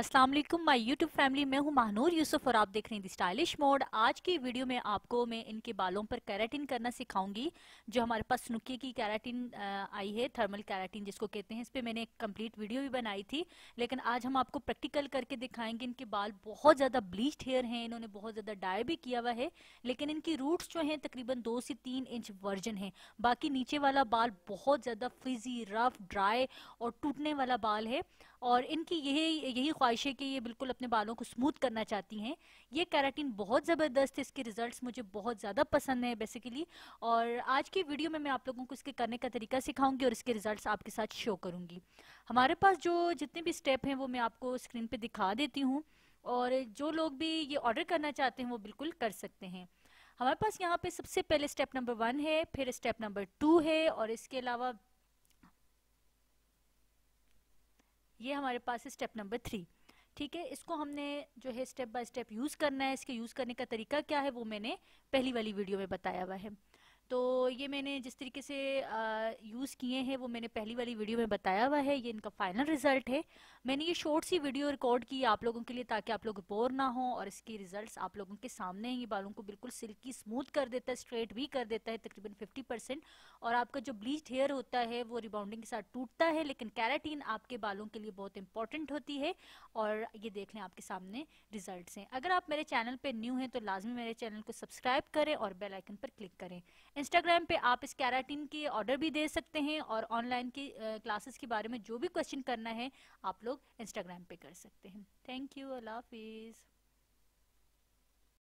Aslam my my YouTube family मैं हूं महानूर यूसुफ और आप देख रहे हैं दी स्टाइलिश मोड आज की वीडियो में आपको मैं इनके बालों पर कैराटिन करना सिखाऊंगी जो हमारे पास नुकी की कैराटिन आई है थर्मल कैराटिन जिसको कहते हैं इस पर मैंने एक कंप्लीट वीडियो भी बनाई थी लेकिन आज हम आपको प्रैक्टिकल करके दिखाएंगे इनके बाल बहुत ज़्यादा ब्लीच्ड हेयर हैं इन्होंने बहुत ज़्यादा डाई भी किया हुआ है लेकिन इनकी रूट्स जो हैं तकरीबन दो से तीन इंच वर्जन है बाकी नीचे वाला बाल बहुत ज़्यादा फ्रिजी रफ ड्राई और टूटने वाला बाल है और इनकी यही यही ख्वाहिश है कि ये बिल्कुल अपने बालों को स्मूथ करना चाहती हैं ये कैराटीन बहुत ज़बरदस्त है इसके रिजल्ट्स मुझे बहुत ज़्यादा पसंद है बेसिकली और आज की वीडियो में मैं आप लोगों को इसके करने का तरीका सिखाऊंगी और इसके रिजल्ट्स आपके साथ शो करूंगी हमारे पास जो जितने भी स्टेप हैं वो मैं आपको स्क्रीन पर दिखा देती हूँ और जो लोग भी ये ऑर्डर करना चाहते हैं वो बिल्कुल कर सकते हैं हमारे पास यहाँ पे सबसे पहले स्टेप नंबर वन है फिर स्टेप नंबर टू है और इसके अलावा ये हमारे पास है स्टेप नंबर थ्री ठीक है इसको हमने जो है स्टेप बाय स्टेप यूज़ करना है इसके यूज़ करने का तरीका क्या है वो मैंने पहली वाली वीडियो में बताया हुआ है तो ये मैंने जिस तरीके से यूज़ किए हैं वो मैंने पहली वाली वीडियो में बताया हुआ है ये इनका फाइनल रिज़ल्ट है मैंने ये शॉर्ट सी वीडियो रिकॉर्ड की आप लोगों के लिए ताकि आप लोग बोर ना हो और इसके रिज़ल्ट्स आप लोगों के सामने ये बालों को बिल्कुल सिल्की स्मूथ कर देता है स्ट्रेट भी कर देता है तकरीबन फिफ्टी परसेंट और आपका जो ब्लीच हेयर होता है वो रिबाउंडिंग के साथ टूटता है लेकिन कैराटीन आपके बालों के लिए बहुत इंपॉर्टेंट होती है और ये देख लें आपके सामने रिजल्ट हैं अगर आप मेरे चैनल पर न्यू हैं तो लाजमी मेरे चैनल को सब्सक्राइब करें और बेलाइकन पर क्लिक करें इंस्टाग्राम पे आप इस कैराटिन के ऑर्डर भी दे सकते हैं और ऑनलाइन की क्लासेस के बारे में जो भी क्वेश्चन करना है आप लोग इंस्टाग्राम पे कर सकते हैं थैंक यू अल्लाह हाफिज़